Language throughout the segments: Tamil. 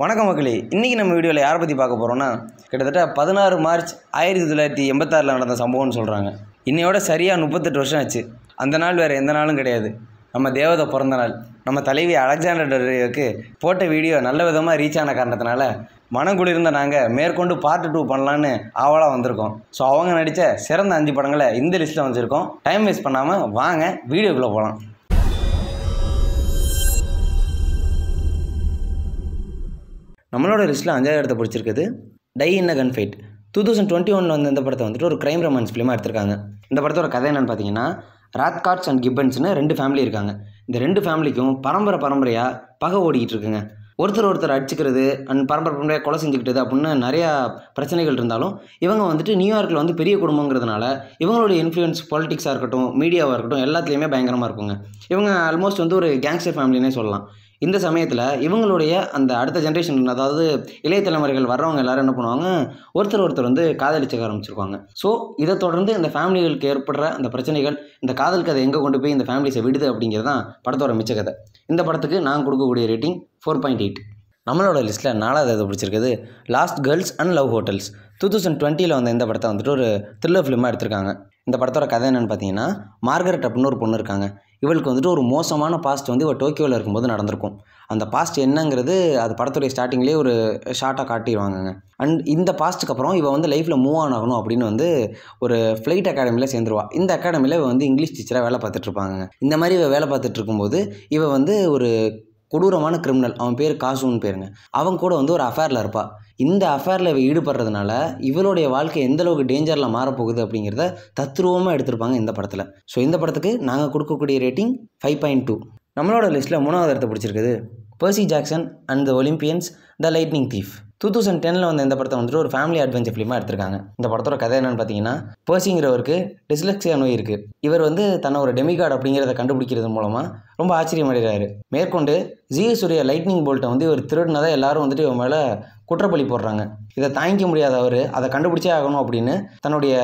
வணக்கம் மக்களே இன்றைக்கி நம்ம வீடியோவில் யாரை பற்றி பார்க்க போகிறோன்னா கிட்டத்தட்ட பதினாறு மார்ச் ஆயிரத்தி தொள்ளாயிரத்தி எண்பத்தாறில் நடந்த சம்பவம்னு சொல்கிறாங்க இன்னையோட சரியாக முப்பத்தெட்டு வருஷம் ஆச்சு அந்த நாள் வேறு எந்த நாளும் கிடையாது நம்ம தேவதை பிறந்த நாள் நம்ம தலைவி அலெக்சாண்டருக்கு போட்ட வீடியோ நல்ல விதமாக ரீச் ஆன காரணத்தினால குளிர்ந்த நாங்கள் மேற்கொண்டு பார்ட் டூ பண்ணலான்னு ஆவலாக வந்திருக்கோம் ஸோ அவங்க நடித்த சிறந்த அஞ்சு படங்களை இந்த லிஸ்ட்டில் வந்துருக்கோம் டைம் வேஸ்ட் பண்ணாமல் வாங்க வீடியோக்குள்ளே போகலாம் நம்மளோட லிஸ்ட்டில் அஞ்சாவது இடத்த பிடிச்சிருக்குது die in a gunfight two thousand twenty ஒனில் வந்து இந்த படத்தை வந்துட்டு ஒரு க்ரைம் ரொமான்ஸ் ஃபிலிமாக எடுத்திருக்காங்க இந்த படத்தோட கதை என்னென்னு பார்த்தீங்கன்னா ராத்கார்ட்ஸ் அண்ட் கிப்பன்ஸ்னு ரெண்டு ஃபேமிலி இருக்காங்க இந்த ரெண்டு ஃபேமிலிக்கும் பரம்பரை பரம்பரையாக பகை ஓடிக்கிட்டு இருக்குங்க ஒருத்தர் ஒருத்தர் அடிச்சுக்கிறது அண்ட் பரம்பரை பரம்பரையாக கொலை செஞ்சுக்கிட்டது அப்படின்னு நிறையா பிரச்சனைகள் இருந்தாலும் இவங்க வந்துட்டு நியூயார்க்கில் வந்து பெரிய குடும்பங்கிறதுனால இவங்களுடைய இன்ஃப்ளூயன்ஸ் பாலிட்டிக்ஸாக இருக்கட்டும் மீடியாவாக இருக்கட்டும் எல்லாத்துலேயுமே பயங்கரமாக இருக்குங்க இவங்க ஆல்மோஸ்ட் வந்து ஒரு கேங்ஸ்டர் ஃபேமிலினே சொல்லலாம் இந்த சமயத்தில் இவங்களுடைய அந்த அடுத்த ஜென்ரேஷன் அதாவது இளைய தலைமுறைகள் வர்றவங்க எல்லாரும் என்ன பண்ணுவாங்க ஒருத்தர் ஒருத்தர் வந்து காதலிச்சுக்க ஆரம்பிச்சிருக்காங்க ஸோ இதை தொடர்ந்து இந்த ஃபேமிலிகளுக்கு ஏற்படுற அந்த பிரச்சனைகள் இந்த காதல் கதை எங்கே கொண்டு போய் இந்த ஃபேமிலிஸை விடுது அப்படிங்கிறது தான் படத்தோட மிச்ச கதை இந்த படத்துக்கு நான் கொடுக்கக்கூடிய ரேட்டிங் ஃபோர் பாயிண்ட் எயிட் நம்மளோட லிஸ்ட்டில் நாலாவது இது பிடிச்சிருக்குது lost girls and love hotels two thousand டுவெண்ட்டியில் வந்து இந்த படத்தை வந்துட்டு ஒரு த்ரில்லர் ஃபிலிமாக எடுத்திருக்காங்க இந்த படத்தோட கதை என்னென்னு பார்த்தீங்கன்னா மார்கரெட் அப்படின்னு ஒரு பொண்ணு இருக்காங்க இவளுக்கு வந்துட்டு ஒரு மோசமான பாஸ்ட் வந்து இவள் டோக்கியோவில் இருக்கும்போது நடந்திருக்கும் அந்த பாஸ்ட் என்னங்கிறது அது படத்துடைய ஸ்டார்டிங்லேயே ஒரு ஷார்ட்டாக காட்டிடுவாங்க அண்ட் இந்த பாஸ்ட்டுக்கு அப்புறம் இவள் வந்து லைஃப்பில் மூவ் ஆன் ஆகணும் அப்படின்னு வந்து ஒரு ஃப்ளைட் அகாடமியில் சேர்ந்துருவா இந்த அகாடமியில் இவள் வந்து இங்கிலீஷ் டீச்சராக வேலை பார்த்துட்ருப்பாங்க இந்த மாதிரி இவள் வேலை பார்த்துட்டு இருக்கும்போது இவள் வந்து ஒரு கொடூரமான கிரிமினல் அவன் பேர் காசுன்னு பேருங்க அவன் கூட வந்து ஒரு அஃபேரில் இருப்பாள் இந்த அஃபேரில் இவ ஈடுபடுறதுனால இவளுடைய வாழ்க்கை எந்த அளவுக்கு டேஞ்சரில் மாறப்போகுது அப்படிங்கிறத தத்ரூபமாக எடுத்திருப்பாங்க இந்த படத்தில் ஸோ இந்த படத்துக்கு நாங்கள் கொடுக்கக்கூடிய ரேட்டிங் ஃபைவ் பாயிண்ட் டூ நம்மளோட லிஸ்ட்டில் மூணாவது இடத்தை பிடிச்சிருக்குது Percy Jackson and the Olympians the lightning thief two thousand டெனில் வந்த இந்த படத்தை வந்துட்டு ஒரு ஃபேமிலி அட்வென்ச்சர் ஃபிலிமாக எடுத்திருக்காங்க இந்த படத்தோட கதை என்னென்னு பார்த்தீங்கன்னா பர்சிங்கிறவருக்கு டிஸ்லெக்ஸியா நோய் இருக்குது இவர் வந்து தன்னை ஒரு டெமிகார்டு அப்படிங்கிறத கண்டுபிடிக்கிறது மூலமாக ரொம்ப அடைகிறாரு மேற்கொண்டு ஜீ சூரிய லைட்னிங் போல்ட்டை வந்து இவர் திருடினதை எல்லாரும் வந்துட்டு இவன் மேலே குற்றப்பழி போடுறாங்க இதை தாங்கிக்க முடியாத அவர் அதை கண்டுபிடிச்சே ஆகணும் அப்படின்னு தன்னுடைய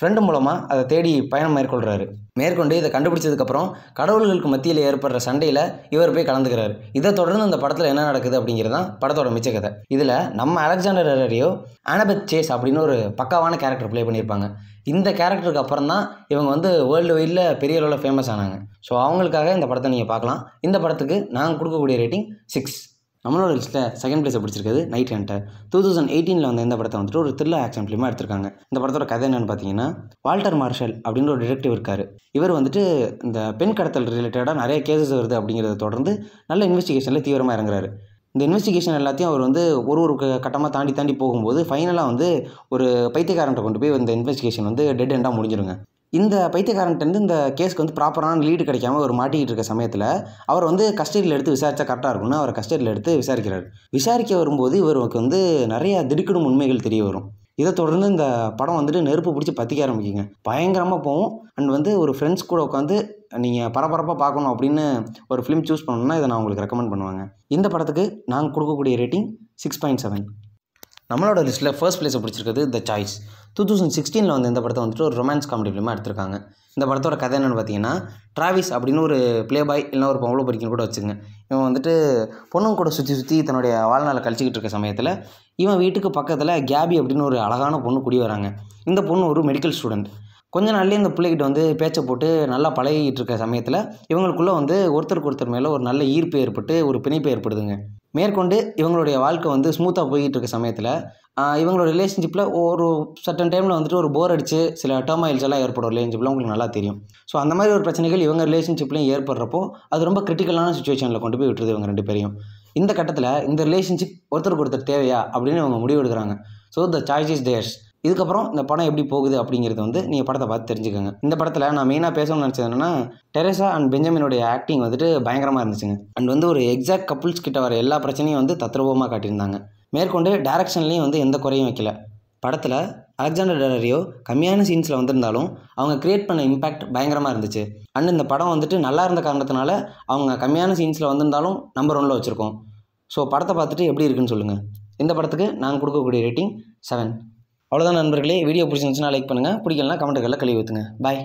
ஃப்ரெண்டு மூலமாக அதை தேடி பயணம் மேற்கொள்கிறாரு மேற்கொண்டு இதை கண்டுபிடிச்சதுக்கப்புறம் கடவுள்களுக்கு மத்தியில் ஏற்படுற சண்டையில் இவர் போய் கலந்துக்கிறாரு இதை தொடர்ந்து அந்த படத்தில் என்ன நடக்குது அப்படிங்கிறது தான் படத்தோட மிச்ச கதை இதில் நம்ம அலெக்சாண்டர் அரரியோ அனபத் சேஸ் அப்படின்னு ஒரு பக்காவான கேரக்டர் ப்ளே பண்ணியிருப்பாங்க இந்த கேரக்டருக்கு அப்புறம் தான் இவங்க வந்து வேர்ல்டு வைடில் பெரிய அளவில் ஃபேமஸ் ஆனாங்க ஸோ அவங்களுக்காக இந்த படத்தை நீங்கள் பார்க்கலாம் இந்த படத்துக்கு நாங்கள் கொடுக்கக்கூடிய ரேட்டிங் சிக்ஸ் நம்மளோட லிஸ்ட்டில் செகண்ட் பிளேஸை பிடிச்சிருக்கிறது நைட் ஹண்டர் டூ தௌசண்ட் எயிட்டீனில் வந்து இந்த படத்தை வந்துட்டு ஒரு த்ரில்லர் ஆக்ஷன் ஃபிலிமாக எடுத்திருக்காங்க இந்த படத்தோட கதை என்னென்னு பார்த்தீங்கன்னா வால்டர் மார்ஷல் அப்படின்ற ஒரு டிரெக்டிவ் இருக்கார் இவர் வந்துட்டு இந்த பெண் கடத்தல் ரிலேட்டடாக நிறைய கேசஸ் வருது அப்படிங்கிறத தொடர்ந்து நல்ல இன்வெஸ்டிகேஷனில் தீவிரமாக இறங்குறாரு இந்த இன்வெஸ்டிகேஷன் எல்லாத்தையும் அவர் வந்து ஒரு ஒரு கட்டமாக தாண்டி தாண்டி போகும்போது ஃபைனலாக வந்து ஒரு பைத்தியக்காரன்ட்ட கொண்டு போய் இந்த இன்வெஸ்டிகேஷன் வந்து டெட் எண்டாக முடிஞ்சிருங்க இந்த பைத்தியக்காரன்ட்டு இந்த கேஸுக்கு வந்து ப்ராப்பரான லீடு கிடைக்காம அவர் மாட்டிக்கிட்டு இருக்க சமயத்தில் அவர் வந்து கஸ்டடியில் எடுத்து விசாரித்தா கரெக்டாக இருக்கும்னு அவர் கஸ்டடியில் எடுத்து விசாரிக்கிறார் விசாரிக்க வரும்போது இவருக்கு வந்து நிறையா திடுக்கிடும் உண்மைகள் தெரிய வரும் இதை தொடர்ந்து இந்த படம் வந்துட்டு நெருப்பு பிடிச்சி பற்றிக்க ஆரம்பிக்குங்க பயங்கரமாக போகும் அண்ட் வந்து ஒரு ஃப்ரெண்ட்ஸ் கூட உட்காந்து நீங்கள் பரபரப்பாக பார்க்கணும் அப்படின்னு ஒரு ஃபிலிம் சூஸ் பண்ணணும்னா இதை நான் உங்களுக்கு ரெக்கமெண்ட் பண்ணுவாங்க இந்த படத்துக்கு நாங்கள் கொடுக்கக்கூடிய ரேட்டிங் சிக்ஸ் பாயிண்ட் செவன் நம்மளோட லிஸ்ட்டில் ஃபர்ஸ்ட் பிளேஸை பிடிச்சிருக்கிறது த சாய்ஸ் டூ தௌசண்ட் சிக்ஸ்டீனில் வந்து இந்த படத்தை வந்துட்டு ஒரு ரொமான்ஸ் காமெடி ஃபிலிமாக எடுத்திருக்காங்க இந்த படத்தோட கதை என்னென்னு பார்த்தீங்கன்னா டிராவிஸ் அப்படின்னு ஒரு ப்ளே பாய் இல்லைனா ஒரு பொம்பளை படிக்கணும் கூட வச்சுங்க இவன் வந்துட்டு பொண்ணுங்க கூட சுற்றி சுற்றி தன்னுடைய வாழ்நாளை கழிச்சிக்கிட்டு இருக்க சமயத்தில் இவன் வீட்டுக்கு பக்கத்தில் கேபி அப்படின்னு ஒரு அழகான பொண்ணு குடி வராங்க இந்த பொண்ணு ஒரு மெடிக்கல் ஸ்டூடெண்ட் கொஞ்ச நாள்லேயே இந்த பிள்ளைகிட்ட வந்து பேச்சை போட்டு நல்லா பழகிட்டு இருக்க சமயத்தில் இவங்களுக்குள்ளே வந்து ஒருத்தருக்கு ஒருத்தர் மேலே ஒரு நல்ல ஈர்ப்பு ஏற்பட்டு ஒரு பிணைப்பு ஏற்படுதுங்க மேற்கொண்டு இவங்களுடைய வாழ்க்கை வந்து ஸ்மூத்தாக போய்கிட்டு இருக்க சமயத்தில் இவங்களோட ரிலேஷன்ஷிப்பில் ஒரு சட்டன் டைமில் வந்துட்டு ஒரு போர் அடித்து சில டர்மாயில்ஸ் எல்லாம் ஏற்படும் ரிலேஷன்ஷிப்பில் உங்களுக்கு நல்லா தெரியும் ஸோ அந்த மாதிரி ஒரு பிரச்சனைகள் இவங்க ரிலேஷன்ஷிப்லையும் ஏற்படுறப்போ அது ரொம்ப கிரிட்டிக்கலான சுச்சுவேஷனில் கொண்டு போய் விட்டுருது இவங்க ரெண்டு பேரையும் இந்த கட்டத்தில் இந்த ரிலேஷன்ஷிப் ஒருத்தருக்கு ஒருத்தர் தேவையா அப்படின்னு இவங்க முடிவு எடுக்கிறாங்க so the choice is theirs இதுக்கப்புறம் இந்த படம் எப்படி போகுது அப்படிங்கிறது வந்து நீங்கள் படத்தை பார்த்து தெரிஞ்சுக்கோங்க இந்த படத்தில் நான் மெயினாக பேசணும்னு நினச்சது என்னென்னா டெரேசா அண்ட் பெஞ்சமினுடைய ஆக்டிங் வந்துட்டு பயங்கரமாக இருந்துச்சுங்க அண்ட் வந்து ஒரு எக்ஸாக்ட் கப்புள்ஸ் கிட்ட வர எல்லா பிரச்சனையும் வந்து தத்ரூபமாக காட்டியிருந்தாங்க மேற்கொண்டு டேரக்ஷன்லேயும் வந்து எந்த குறையும் வைக்கல படத்தில் அலெக்சாண்டர் டெரரியோ கம்மியான சீன்ஸில் வந்திருந்தாலும் அவங்க க்ரியேட் பண்ண இம்பேக்ட் பயங்கரமாக இருந்துச்சு அண்ட் இந்த படம் வந்துட்டு நல்லா இருந்த காரணத்தினால அவங்க கம்மியான சீன்ஸில் வந்திருந்தாலும் நம்பர் ஒனில் வச்சுருக்கோம் ஸோ படத்தை பார்த்துட்டு எப்படி இருக்குன்னு சொல்லுங்கள் இந்த படத்துக்கு நாங்கள் கொடுக்கக்கூடிய ரேட்டிங் செவன் அவ்வளோதான் நண்பர்களே வீடியோ பிடிச்சிருந்துச்சுன்னா லைக் பண்ணுங்கள் பிடிக்கலனா கமெண்ட்டுகளில் கழுவி பாய்